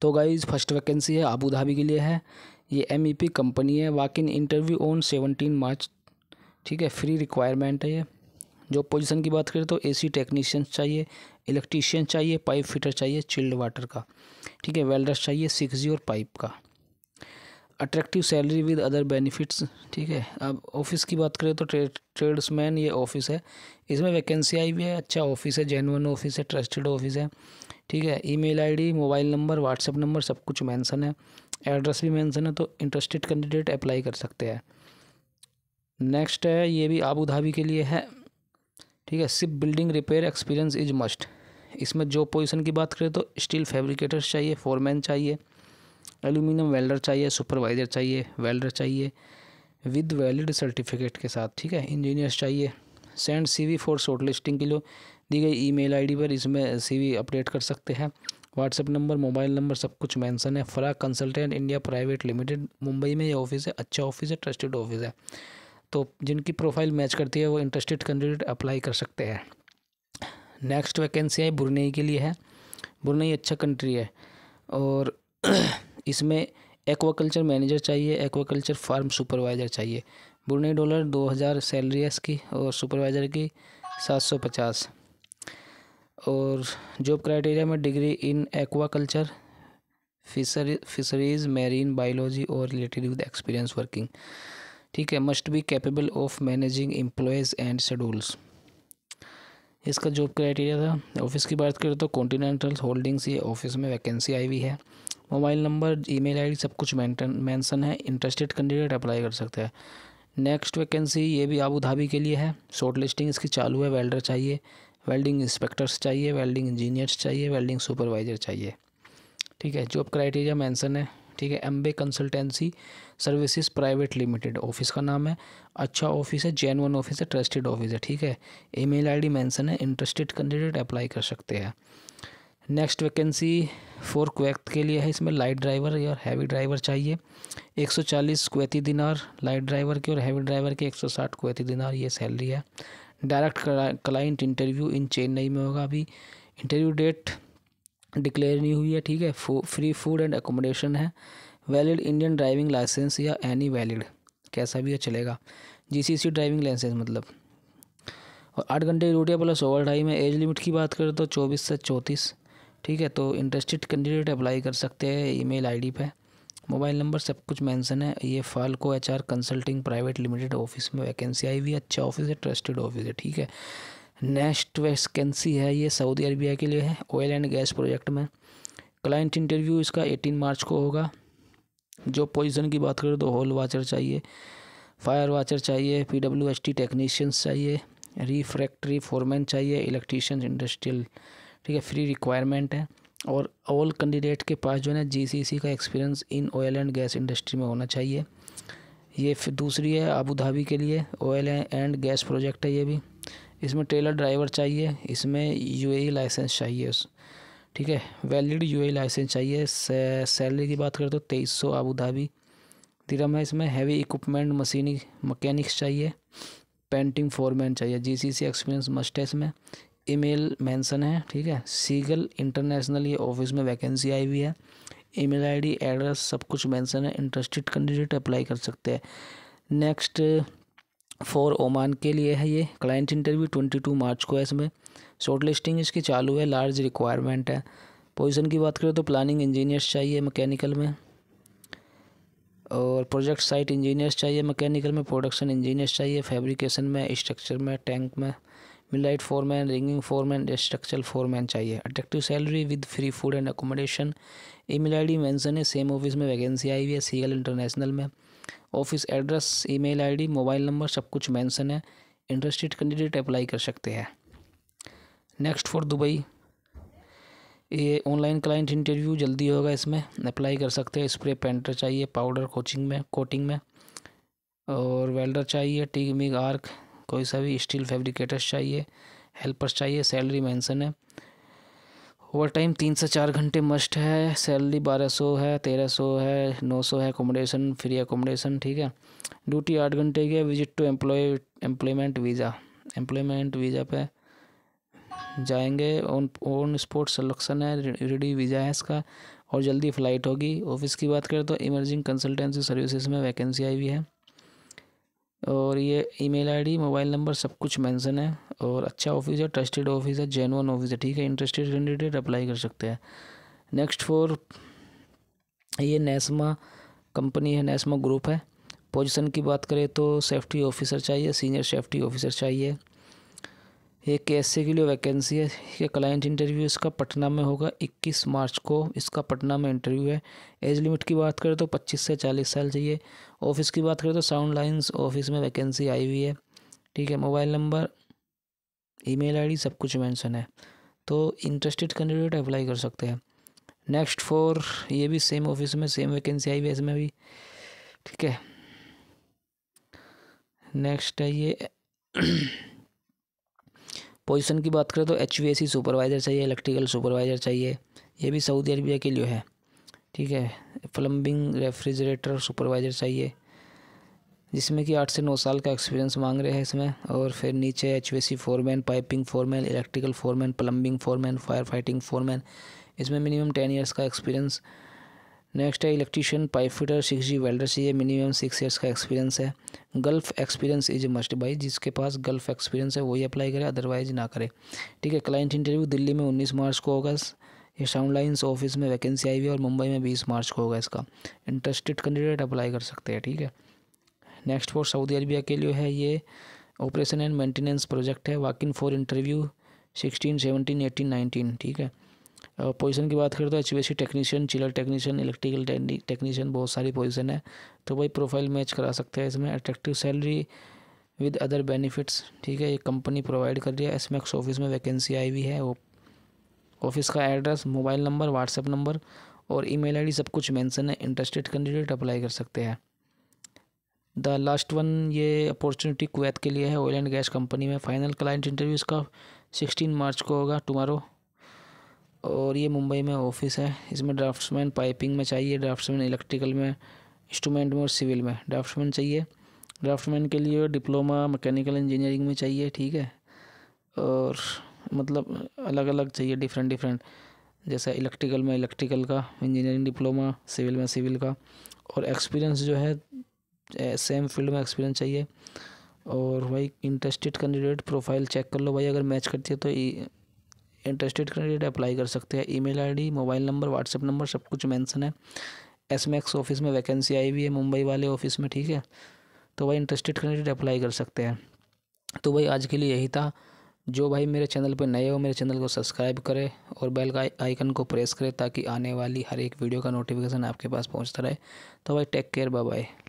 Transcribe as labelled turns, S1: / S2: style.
S1: तो guys first vacancy है Abu Dhabi के लिए है ये एम कंपनी e है walk in interview on seventeen March ठीक है फ्री रिक्वायरमेंट है ये जो पोजीशन की बात करें तो एसी टेक्नीशियन चाहिए इलेक्ट्रीशियन चाहिए पाइप फिटर चाहिए चिल्ड वाटर का ठीक है वेल्डर्स चाहिए सिक्स और पाइप का attractive salary with other benefits ठीक है अब ऑफिस की बात करें तो ट्रे, ट्रेड्समैन ये ऑफिस है इसमें वैकेंसी आई हुई है अच्छा ऑफिस है जेनवन ऑफिस है ट्रस्टेड ऑफिस है ठीक है email ID mobile number WhatsApp number सब कुछ मेंशन है एड्रेस भी मेंशन है तो इंटरेस्टेड कैंडिडेट अप्लाई कर सकते हैं नेक्स्ट है ये भी आबू धाबी के लिए है ठीक है ship building repair experience is must इसमें जॉब पोजीशन की बात करें तो स्टील फैब्रिकेटर्स चाहिए फोरमैन चाहिए एल्यूमिनियम वेल्डर चाहिए सुपरवाइज़र चाहिए वेल्डर चाहिए विद वैलिड सर्टिफिकेट के साथ ठीक है इंजीनियर्स चाहिए send CV for shortlisting के लिए दी गई ईमेल आईडी पर इसमें सीवी अपडेट कर सकते हैं व्हाट्सएप नंबर मोबाइल नंबर सब कुछ मेंशन है फ्राक consultant India private limited Mumbai में ये ऑफिस है अच्छा ऑफिस है ट्रस्टेड ऑफिस है तो जिनकी प्रोफाइल मैच करती है वो इंटरेस्टेड कैंडिडेट अप्लाई कर सकते हैं नेक्स्ट वैकेंसी है ब्रुनेई के लिए है ब्रुनेई अच्छा कंट्री है और इसमें एक्वाकल्चर मैनेजर चाहिए एक्वाकल्चर फार्म सुपरवाइज़र चाहिए ब्रुनई डॉलर दो हज़ार सैलरी है इसकी और सुपरवाइज़र की सात सौ पचास और जॉब क्राइटेरिया में degree in aquaculture fisher fisheries marine biology और रिलेटेड विद एक्सपीरियंस वर्किंग ठीक है must be capable of managing employees and schedules इसका जॉब क्राइटेरिया था ऑफिस की बात करें तो कॉन्टीनेंटल होल्डिंग्स ये ऑफिस में वैकेंसी आई हुई है मोबाइल नंबर ईमेल आईडी सब कुछ मेंशन है इंटरेस्टेड कैंडिडेट अप्लाई कर सकते हैं नेक्स्ट वैकेंसी ये भी आबू धाबी के लिए है शॉर्ट लिस्टिंग इसकी चालू है वेल्डर चाहिए वेल्डिंग इंस्पेक्टर्स चाहिए वेल्डिंग इंजीनियर्स चाहिए वेल्डिंग सुपरवाइज़र चाहिए ठीक है जॉब क्राइटेरिया मेंशन है ठीक है एम्बे consultancy services private limited office का नाम है अच्छा ऑफिस है जैन वन ऑफिस है ट्रस्टेड ऑफिस है ठीक है ईमेल आईडी मेंशन है इंटरेस्टेड कैंडिडेट अप्लाई कर सकते हैं नेक्स्ट वैकेंसी फोर क्वैक्ट के लिए है इसमें लाइट ड्राइवर और हैवी ड्राइवर चाहिए 140 क्वैती दिनार लाइट ड्राइवर के और हैवी ड्राइवर के 160 क्वैती दिनार ये सैलरी है direct client interview in Chennai में होगा अभी इंटरव्यू डेट डिक्लेयर नहीं हुई है ठीक है फ्री फूड एंड एकोमोडेशन है वैलिड इंडियन ड्राइविंग लाइसेंस या एनी वैलिड कैसा भी है चलेगा सी ड्राइविंग लाइसेंस मतलब और आठ घंटे ड्यूटी प्लस ओवर टाइम है एज लिमिट की बात करें तो चौबीस से चौंतीस ठीक है तो इंटरेस्टेड कैंडिडेट अप्लाई कर सकते हैं ईमेल आईडी पे मोबाइल नंबर सब कुछ मेंशन है ये Falco H R consulting private limited office में वैकेंसी आई हुई अच्छा ऑफिस है ट्रस्टेड ऑफिस है ठीक है नेक्स्ट वैकेंसी है ये सऊदी अरबिया के लिए है ऑयल एंड गैस प्रोजेक्ट में क्लाइंट इंटरव्यू इसका एटीन मार्च को होगा जो पोजीशन की बात करें तो हॉल वाचर चाहिए फायर वाचर चाहिए पी डब्ल्यू टी टेक्नीशियंस चाहिए रिफ्रैक्ट्री फोरमैन चाहिए इलेक्ट्रीशियन इंडस्ट्रियल ठीक है फ्री रिक्वायरमेंट है और ऑल कैंडिडेट के पास जो है ना जीसीसी का experience in oil and gas industry में होना चाहिए ये फिर दूसरी है आबू धाबी के लिए ऑयल एंड गैस प्रोजेक्ट है ये भी इसमें ट्रेलर ड्राइवर चाहिए इसमें यूएई लाइसेंस e चाहिए ठीक है वैलिड यूएई लाइसेंस चाहिए से, सैलरी की बात करें तो तेईस सौ आबू धाबी तिरम है इसमें हैवी इक्विपमेंट मशीनी मकैनिक्स चाहिए पेंटिंग फोरमैन चाहिए जीसीसी एक्सपीरियंस मस्ट है इसमें ईमेल मेंशन है ठीक है सीगल इंटरनेशनल ये ऑफिस में वैकेंसी आई हुई है ईमेल आईडी एड्रेस सब कुछ मेंशन है इंटरेस्टेड कैंडिडेट अप्लाई कर सकते हैं नेक्स्ट फॉर ओमान के लिए है ये client interview twenty two March को है इसमें शॉर्ट लिस्टिंग इसकी चालू है लार्ज रिक्वायरमेंट है पोजिशन की बात करें तो प्लानिंग इंजीनियर्स चाहिए मकैनिकल में और प्रोजेक्ट साइट इंजीनियर्स चाहिए मैकेनिकल में प्रोडक्शन इंजीनियर्स चाहिए फैब्रिकेशन में स्ट्रक्चर में टैंक में four foreman rigging foreman structural foreman चाहिए attractive salary with free food and accommodation email I D mention है सेम ऑफिस में वैकेंसी आई हुई है सी एल इंटरनेशनल में office address email I D mobile number सब कुछ मैंसन है इंटरेस्टेड कैंडिडेट अप्लाई कर सकते हैं नेक्स्ट फॉर दुबई ये ऑनलाइन क्लाइंट इंटरव्यू जल्दी होगा इसमें अप्लाई कर सकते हैं स्प्रे पेंटर चाहिए पाउडर कोचिंग में कोटिंग में और वेल्डर चाहिए टी मिग आर्क कोई सा भी स्टील फैब्रिकेटर्स चाहिए हेल्पर्स चाहिए सैलरी मेंशन है ओवर टाइम तीन से चार घंटे मस्ट है सैलरी बारह सौ है तेरह सौ है नौ सौ है अकोमोडेशन फ्री अकोमोडेशन ठीक है ड्यूटी आठ घंटे की है visit to employ employment visa employment visa पे जाएंगे ऑन ऑन स्पॉट सलेक्शन है रेडी वीज़ा है इसका और जल्दी फ़्लाइट होगी ऑफिस की बात करें तो इमरजिंग कंसल्टेंसी सर्विसेज में वैकेंसी आई हुई है और ये ईमेल आईडी मोबाइल नंबर सब कुछ मेंशन है और अच्छा ऑफिस है ट्रस्टेड ऑफिस है जेनवन ऑफिस है ठीक है इंटरेस्टेड कैंडिडेट अप्लाई कर सकते हैं नेक्स्ट फोर ये नेस्मा कंपनी है नेस्मा ग्रुप है पोजीशन की बात करें तो सेफ्टी ऑफिसर चाहिए सीनियर सेफ्टी ऑफिसर चाहिए एक ऐसे के लिए वैकेंसी है ये क्लाइंट इंटरव्यू इसका पटना में होगा 21 मार्च को इसका पटना में इंटरव्यू है एज लिमिट की बात करें तो 25 से 40 साल चाहिए ऑफिस की बात करें तो साउंड लाइंस ऑफिस में वैकेंसी आई हुई है ठीक है मोबाइल नंबर ईमेल आईडी सब कुछ मेंशन है तो इंटरेस्टेड कैंडिडेट अप्लाई कर सकते हैं नेक्स्ट फोर ये भी सेम ऑफिस में सेम वैकेंसी आई हुई है इसमें भी ठीक है नेक्स्ट है ये पोजीशन की बात करें तो एच सुपरवाइज़र चाहिए इलेक्ट्रिकल सुपरवाइज़र चाहिए ये भी सऊदी अरबिया के लिए है ठीक है प्लम्बिंग रेफ्रिजरेटर सुपरवाइज़र चाहिए जिसमें कि आठ से नौ साल का एक्सपीरियंस मांग रहे हैं इसमें और फिर नीचे H V foreman piping foreman electrical foreman plumbing foreman fire fighting foreman इसमें मिनिमम टेन ईयर्स का एक्सपीरियंस नेक्स्ट है electrician pipe fitter six G welder से ये मिनिमम सिक्स ईयर्स का एक्सपीरियंस है गल्फ एक्सपीरियंस इज मस्ट बाई जिसके पास गल्फ एक्सपीरियंस है वही अप्लाई करे अदरवाइज ना करे ठीक है क्लाइंट इंटरव्यू दिल्ली में उन्नीस मार्च को होगा ये साउंड लाइन्स ऑफिस में वैकेंसी आई हुई है और मुंबई में बीस मार्च को होगा इसका इंटरेस्टेड कैंडिडेट अप्लाई कर सकते हैं ठीक है नेक्स्ट फॉर सऊदी अरबिया के लिए है ये ऑपरेशन एंड मेंटेनेंस प्रोजेक्ट है walk in for interview sixteen seventeen eighteen nineteen ठीक है पोजीशन uh, की बात करें तो H technician chiller technician electrical technician बहुत सारी पोजीशन है तो वही प्रोफाइल मैच करा सकते हैं इसमें attractive salary with other benefits ठीक है ये कंपनी प्रोवाइड कर रही है एसमैक्स ऑफिस में वैकेंसी आई हुई है वो ऑफिस का address mobile number WhatsApp number और ई मेल सब कुछ मैंसन है इंटरेस्टेड कैंडिडेट अप्लाई कर सकते हैं द लास्ट वन ये अपॉर्चुनिटी कुवैत के लिए है ऑयल एंड गैस कंपनी में फाइनल क्लाइंट इंटरव्यू इसका सिक्सटीन मार्च को होगा टुमारो और ये मुंबई में ऑफिस है इसमें ड्राफ्ट्समैन पाइपिंग में चाहिए ड्राफ्ट्समैन इलेक्ट्रिकल में इंस्ट्रूमेंट में और सिविल में ड्राफ्ट्समैन चाहिए ड्राफ्टमैन के लिए डिप्लोमा मैकेनिकल इंजीनियरिंग में चाहिए ठीक है और मतलब अलग अलग चाहिए डिफरेंट डिफरेंट जैसा इलेक्ट्रिकल में इलेक्ट्रिकल का इंजीनियरिंग डिप्लोमा सिविल में सिविल का और एक्सपीरियंस जो है सेम फील्ड में एक्सपीरियंस चाहिए और भाई इंटरेस्टेड कैंडिडेट प्रोफाइल चेक कर लो भाई अगर मैच करती है तो इंटरेस्टेड कैंडिडेट अप्लाई कर सकते हैं email ID mobile number WhatsApp number सब कुछ मेंशन है एस ऑफिस में वैकेंसी आई हुई है मुंबई वाले ऑफिस में ठीक है तो भाई इंटरेस्टेड कैंडिडेट अप्लाई कर सकते हैं तो भाई आज के लिए यही था जो भाई मेरे चैनल पर नए हो मेरे चैनल को सब्सक्राइब करें और बेल का आइकन को प्रेस करें ताकि आने वाली हर एक वीडियो का नोटिफिकेशन आपके पास पहुँचता रहे तो भाई टेक केयर बाय बाय